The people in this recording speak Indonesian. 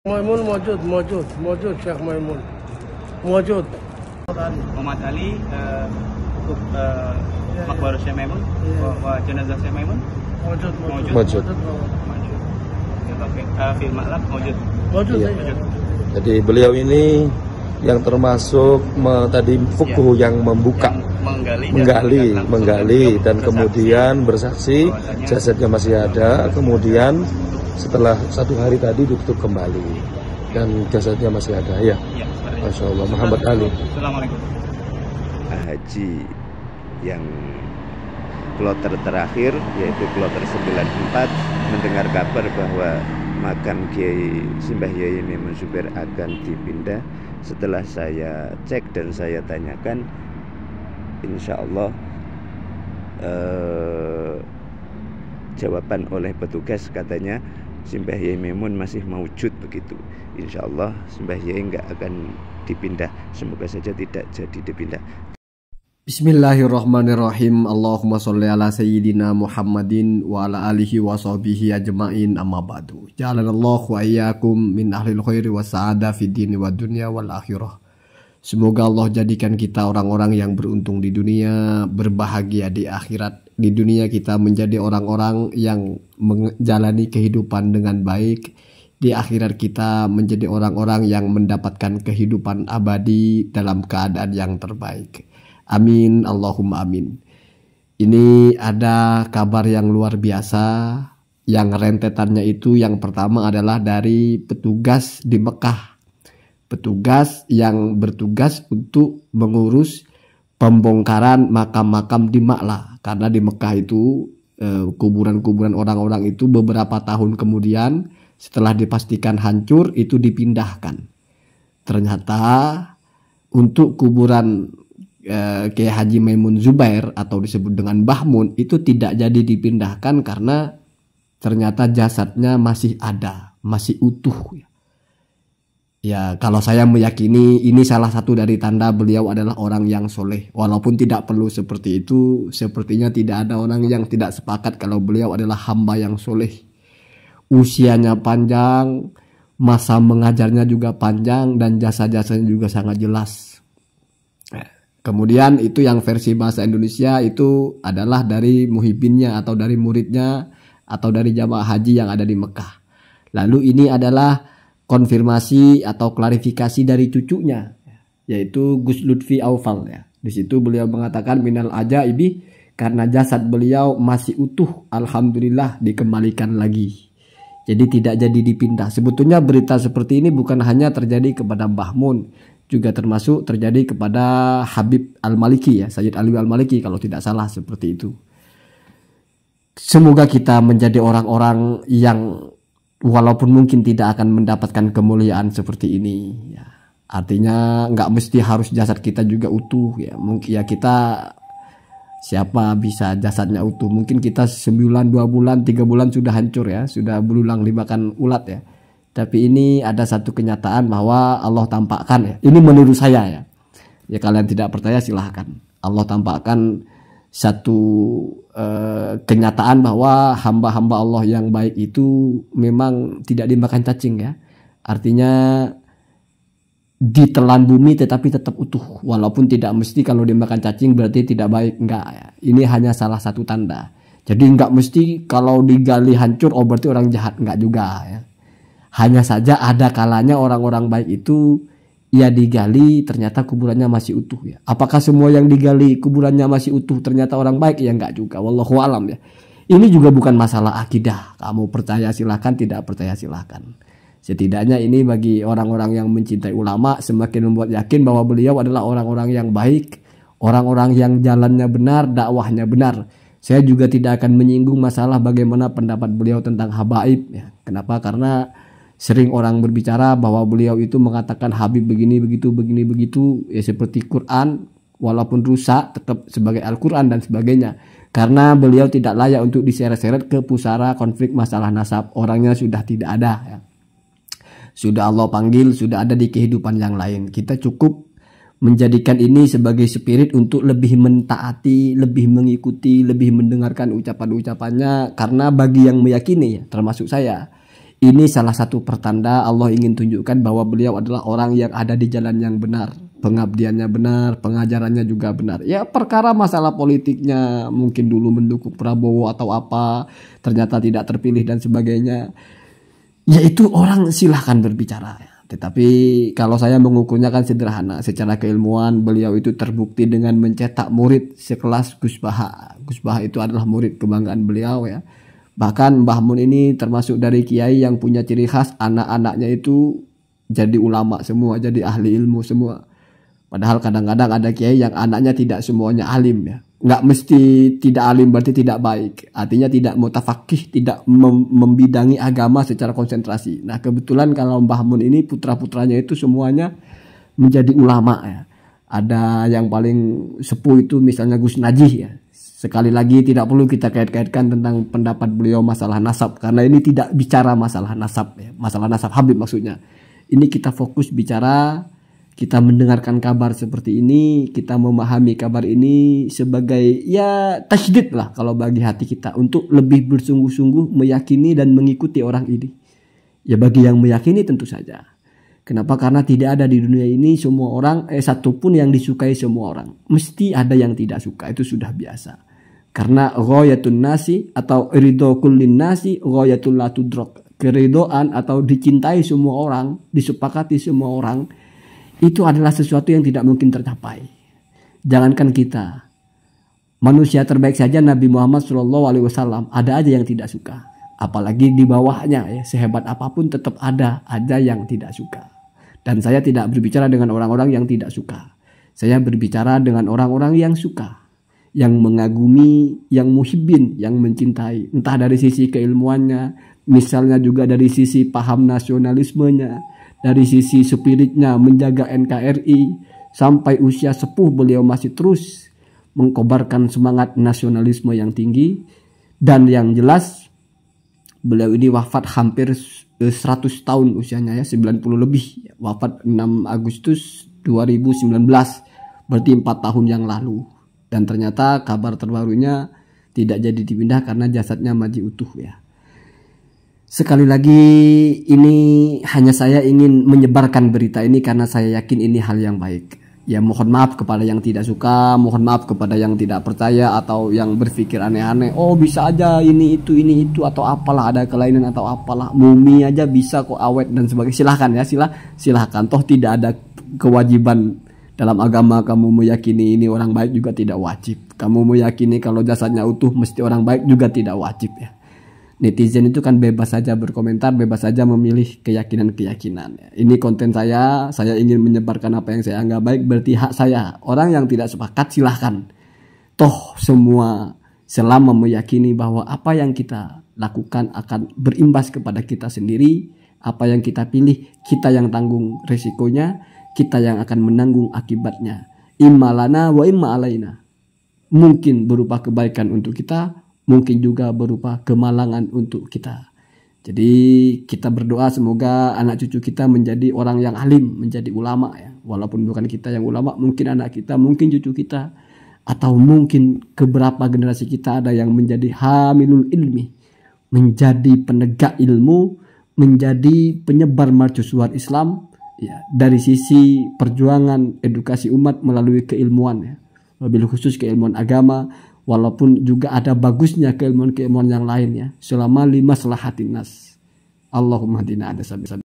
Maimun mojud, mojud, mojud Syekh Maimun. Mojud. Muhammad Ali makbaru eh, makbar eh, Syekh Maimun, iya. jenazah Syekh Maimun. Mojud, mojud. Mojud. Fil mojud. Jadi beliau ini yang termasuk me, tadi fukuh ya. yang membuka yang menggali menggali, dan menggali dan kemudian bersaksi jasadnya masih ada kemudian setelah satu hari tadi ditutup kembali dan jasadnya masih ada ya. ya Masya Allah Muhammad Ali. Haji yang kloter terakhir yaitu kloter 94 mendengar kabar bahwa makam Kiai Simbah Yai Memun Zubair akan dipindah setelah saya cek dan saya tanyakan insya Allah eh, jawaban oleh petugas katanya Simbah Yai Memun masih mewujud begitu. Insya Allah Simbah Yai nggak akan dipindah. Semoga saja tidak jadi dipindah. Bismillahirrahmanirrahim. Allahumma sholli ala sayyidina Muhammadin wa ala alihi wa sahbihi ajma'in amma ba'du. Allah wa iyyakum min ahlil khairi wa sa'ada fid dini wa dunya wal akhirah. Semoga Allah jadikan kita orang-orang yang beruntung di dunia, berbahagia di akhirat. Di dunia kita menjadi orang-orang yang menjalani kehidupan dengan baik. Di akhirat kita menjadi orang-orang yang mendapatkan kehidupan abadi dalam keadaan yang terbaik. Amin, Allahumma amin. Ini ada kabar yang luar biasa yang rentetannya itu yang pertama adalah dari petugas di Mekah petugas yang bertugas untuk mengurus pembongkaran makam-makam di Makla karena di Mekah itu eh, kuburan-kuburan orang-orang itu beberapa tahun kemudian setelah dipastikan hancur itu dipindahkan. Ternyata untuk kuburan eh, Kiai Haji Maimun Zubair atau disebut dengan Bahmun itu tidak jadi dipindahkan karena ternyata jasadnya masih ada, masih utuh. ya. Ya, kalau saya meyakini ini salah satu dari tanda beliau adalah orang yang soleh. Walaupun tidak perlu seperti itu, sepertinya tidak ada orang yang tidak sepakat kalau beliau adalah hamba yang soleh. Usianya panjang, masa mengajarnya juga panjang, dan jasa-jasanya juga sangat jelas. Nah, kemudian itu yang versi bahasa Indonesia itu adalah dari muhibinnya atau dari muridnya atau dari jamaah haji yang ada di Mekah. Lalu ini adalah konfirmasi atau klarifikasi dari cucunya yaitu Gus Lutfi Aufal ya. Di situ beliau mengatakan minal ibi karena jasad beliau masih utuh alhamdulillah dikembalikan lagi. Jadi tidak jadi dipindah. Sebetulnya berita seperti ini bukan hanya terjadi kepada Mbah Mun, juga termasuk terjadi kepada Habib Al-Maliki ya, Sayyid Ali Al-Maliki kalau tidak salah seperti itu. Semoga kita menjadi orang-orang yang walaupun mungkin tidak akan mendapatkan kemuliaan seperti ini ya artinya nggak mesti harus jasad kita juga utuh ya mungkin ya kita siapa bisa jasadnya utuh mungkin kita sembilan dua bulan tiga bulan sudah hancur ya sudah berulang limakan ulat ya tapi ini ada satu kenyataan bahwa Allah tampakkan ya ini menurut saya ya ya kalian tidak percaya silahkan Allah tampakkan satu uh, kenyataan bahwa hamba-hamba Allah yang baik itu memang tidak dimakan cacing ya. Artinya ditelan bumi tetapi tetap utuh walaupun tidak mesti kalau dimakan cacing berarti tidak baik enggak ya. ini hanya salah satu tanda jadi enggak mesti kalau digali hancur oh berarti orang jahat enggak juga ya hanya saja ada kalanya orang-orang baik itu ia ya, digali ternyata kuburannya masih utuh ya. Apakah semua yang digali kuburannya masih utuh ternyata orang baik ya enggak juga. Wallahu alam ya. Ini juga bukan masalah akidah. Kamu percaya silahkan, tidak percaya silahkan. Setidaknya ini bagi orang-orang yang mencintai ulama semakin membuat yakin bahwa beliau adalah orang-orang yang baik, orang-orang yang jalannya benar, dakwahnya benar. Saya juga tidak akan menyinggung masalah bagaimana pendapat beliau tentang habaib. Ya. Kenapa? Karena sering orang berbicara bahwa beliau itu mengatakan Habib begini begitu begini begitu ya seperti Quran walaupun rusak tetap sebagai Al-Quran dan sebagainya karena beliau tidak layak untuk diseret-seret ke pusara konflik masalah nasab orangnya sudah tidak ada ya. sudah Allah panggil sudah ada di kehidupan yang lain kita cukup menjadikan ini sebagai spirit untuk lebih mentaati, lebih mengikuti, lebih mendengarkan ucapan-ucapannya karena bagi yang meyakini termasuk saya ini salah satu pertanda Allah ingin tunjukkan bahwa beliau adalah orang yang ada di jalan yang benar. Pengabdiannya benar, pengajarannya juga benar. Ya perkara masalah politiknya mungkin dulu mendukung Prabowo atau apa, ternyata tidak terpilih dan sebagainya. Yaitu orang silahkan berbicara. Tetapi kalau saya mengukurnya kan sederhana. Secara keilmuan beliau itu terbukti dengan mencetak murid sekelas Gus Baha. Gus Baha itu adalah murid kebanggaan beliau ya. Bahkan Mbah Mun ini termasuk dari kiai yang punya ciri khas anak-anaknya itu jadi ulama semua, jadi ahli ilmu semua. Padahal kadang-kadang ada kiai yang anaknya tidak semuanya alim ya. Nggak mesti tidak alim berarti tidak baik. Artinya tidak mutafakih, tidak mem membidangi agama secara konsentrasi. Nah kebetulan kalau Mbah Mun ini putra-putranya itu semuanya menjadi ulama ya. Ada yang paling sepuh itu misalnya Gus Najih ya Sekali lagi tidak perlu kita kait-kaitkan tentang pendapat beliau masalah nasab karena ini tidak bicara masalah nasab ya, masalah nasab Habib maksudnya. Ini kita fokus bicara kita mendengarkan kabar seperti ini, kita memahami kabar ini sebagai ya tajdid lah kalau bagi hati kita untuk lebih bersungguh-sungguh meyakini dan mengikuti orang ini. Ya bagi yang meyakini tentu saja. Kenapa? Karena tidak ada di dunia ini semua orang, eh satu pun yang disukai semua orang. Mesti ada yang tidak suka, itu sudah biasa. Karena ghoyatun nasi atau ridho kullin nasi ghoyatul Keridoan atau dicintai semua orang, disepakati semua orang, itu adalah sesuatu yang tidak mungkin tercapai. Jangankan kita, manusia terbaik saja Nabi Muhammad SAW ada aja yang tidak suka. Apalagi di bawahnya ya, sehebat apapun tetap ada aja yang tidak suka. Dan saya tidak berbicara dengan orang-orang yang tidak suka. Saya berbicara dengan orang-orang yang suka yang mengagumi, yang muhibin, yang mencintai. Entah dari sisi keilmuannya, misalnya juga dari sisi paham nasionalismenya, dari sisi spiritnya menjaga NKRI, sampai usia sepuh beliau masih terus mengkobarkan semangat nasionalisme yang tinggi dan yang jelas beliau ini wafat hampir 100 tahun usianya ya 90 lebih wafat 6 Agustus 2019 berarti 4 tahun yang lalu dan ternyata kabar terbarunya tidak jadi dipindah karena jasadnya masih utuh ya. Sekali lagi ini hanya saya ingin menyebarkan berita ini karena saya yakin ini hal yang baik. Ya mohon maaf kepada yang tidak suka, mohon maaf kepada yang tidak percaya atau yang berpikir aneh-aneh. Oh bisa aja ini itu ini itu atau apalah ada kelainan atau apalah mumi aja bisa kok awet dan sebagainya. Silahkan ya silah silahkan. Toh tidak ada kewajiban dalam agama kamu meyakini ini orang baik juga tidak wajib. Kamu meyakini kalau jasadnya utuh mesti orang baik juga tidak wajib ya. Netizen itu kan bebas saja berkomentar, bebas saja memilih keyakinan-keyakinan. Ya. Ini konten saya, saya ingin menyebarkan apa yang saya anggap baik, berarti hak saya. Orang yang tidak sepakat silahkan. Toh semua selama meyakini bahwa apa yang kita lakukan akan berimbas kepada kita sendiri, apa yang kita pilih, kita yang tanggung resikonya, kita yang akan menanggung akibatnya. Imalana wa imma alaina. Mungkin berupa kebaikan untuk kita, mungkin juga berupa kemalangan untuk kita. Jadi kita berdoa semoga anak cucu kita menjadi orang yang alim, menjadi ulama ya. Walaupun bukan kita yang ulama, mungkin anak kita, mungkin cucu kita atau mungkin keberapa generasi kita ada yang menjadi hamilul ilmi, menjadi penegak ilmu, menjadi penyebar mercusuar Islam, ya dari sisi perjuangan edukasi umat melalui keilmuan ya lebih khusus keilmuan agama walaupun juga ada bagusnya keilmuan-keilmuan yang lainnya selama lima selahatinas Allahumma dina ada sabi, sabi.